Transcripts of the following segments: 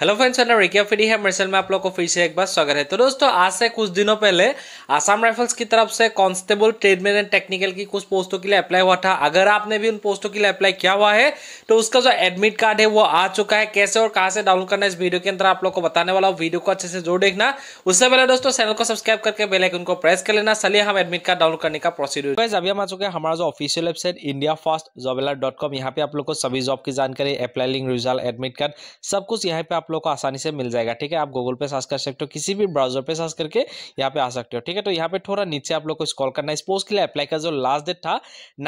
hello friends मैंने रिकिया free है मर्सल में आप लोगों को फिर से एक बार स्वागत है तो दोस्तों आज से कुछ दिनों पहले आसाम राइफल्स की तरफ से कांस्टेबल ट्रेडमैन एंड टेक्निकल की कुछ पोस्टों के लिए अप्लाई हुआ था अगर आपने भी उन पोस्टों के लिए अप्लाई किया हुआ है तो उसका जो एडमिट कार्ड है वो आ चुका है कैसे और कहाँ से डाउनलोड करना इस वीडियो के अंदर आप लोग को बताने वाला हूँ वीडियो को अच्छे से जोर देखना उससे पहले दोस्तों चैनल को सब्सक्राइब करके बेलाइकन को प्रेस कर लेना चलिए हम एडमिट कार्ड डाउनलोड करने का प्रोसीड्यूर अभी हम आ चुके हैं हमारा जो official website India fast job यहाँ पे आप लोग को सभी जॉब की जानकारी अप्लाई लिंग रिजल्ट एडमिट कार्ड सब कुछ यहाँ पे आप लोग को आसानी से मिल जाएगा ठीक है आप गूगल पे सर्च कर सकते हो किसी भी ब्राउजर पे सर्च करके यहाँ पे आ सकते हो ठीक है तो यहाँ पे थोड़ा नीचे आप लोग को स्कॉल करना इस पोस्ट के लिए अप्लाई का जो लास्ट डेट था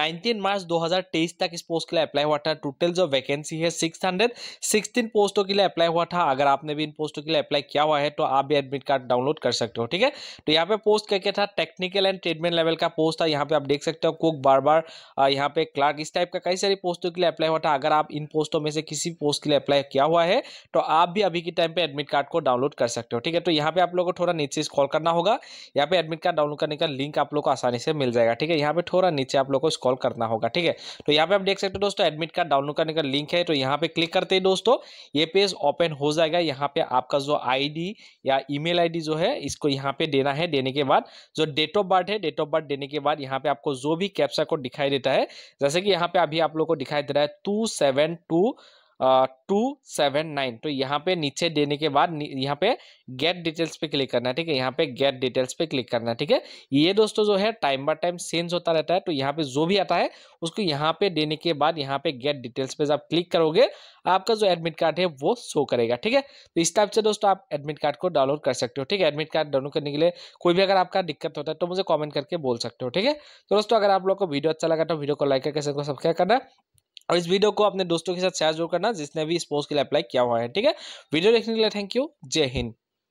नाइनटीन मार्च दो तक इस पोस्ट के लिए अप्लाई हुआ था टोटल जो वैकेंसी है सिक्स पोस्टों के लिए अप्लाई हुआ था अगर आपने भी इन पोस्टों के लिए अप्लाई किया हुआ है तो आप भी एडमिट कार्ड डाउनलोड कर सकते हो ठीक है तो यहाँ पे पोस्ट क्या क्या था टेक्निकल एंड ट्रीटमेंट लेवल का पोस्ट था यहाँ पे आप देख सकते हो कुक बार बार यहाँ पे क्लार्क इस टाइप का कई सारी पोस्टों के लिए अप्लाई हुआ था अगर आप इन पोस्टों में से किसी पोस्ट के लिए अप्लाई किया हुआ है तो आप आप भी अभी के टाइम पे एडमिट कार्ड को डाउनलोड कर सकते हो ठीक है तो यहाँ पे आप लोगों को थोड़ा नीचे स्कॉल करना होगा यहाँ पे एडमिट कार्ड डाउनलोड करने का लिंक आप लोग को आसानी से मिल जाएगा ठीक है यहाँ पे थोड़ा नीचे आप लोग को स्कॉल करना होगा ठीक है तो यहाँ पे आप देख सकते हो दोस्तों एडमिट कार्ड डाउनलोड करने का लिंक है तो यहाँ पे क्लिक करते ही दोस्तों ये पेज ओपन हो जाएगा यहाँ पे आपका जो आई या ई मेल जो है इसको यहाँ पे देना है देने के बाद जो डेट ऑफ बर्थ है डेट ऑफ बर्थ देने के बाद यहाँ पे आपको जो भी कैप्सा को दिखाई देता है जैसे कि यहाँ पे अभी आप लोग को दिखाई दे रहा है टू टू सेवन नाइन तो यहाँ पे नीचे देने के बाद यहाँ पे गेट डिटेल्स पे क्लिक करना है ठीक है यहाँ पे गेट डिटेल्स पे क्लिक करना है ठीक है ये दोस्तों जो है टाइम बाय टाइम चेंज होता रहता है तो यहाँ पे जो भी आता है उसको यहाँ पे देने के बाद यहाँ पे गेट डिटेल्स पे जब क्लिक करोगे आपका जो एडमिट कार्ड है वो शो करेगा ठीक है तो इस टाइप से दोस्तों आप एडमिट कार्ड को डाउनलोड कर सकते हो ठीक है एडमिट कार्ड डाउनलोड करने के लिए कोई भी अगर आपका दिक्कत होता है तो मुझे कॉमेंट करके बोल सकते हो ठीक है तो दोस्तों अगर आप लोग को वीडियो अच्छा लगा तो वीडियो को लाइक करके सबको सब्सक्राइब करना और इस वीडियो को अपने दोस्तों के साथ शेयर जरूर करना जिसने भी इस पोस्ट के लिए अप्लाई किया हुआ है ठीक है वीडियो देखने के लिए थैंक यू जय हिंद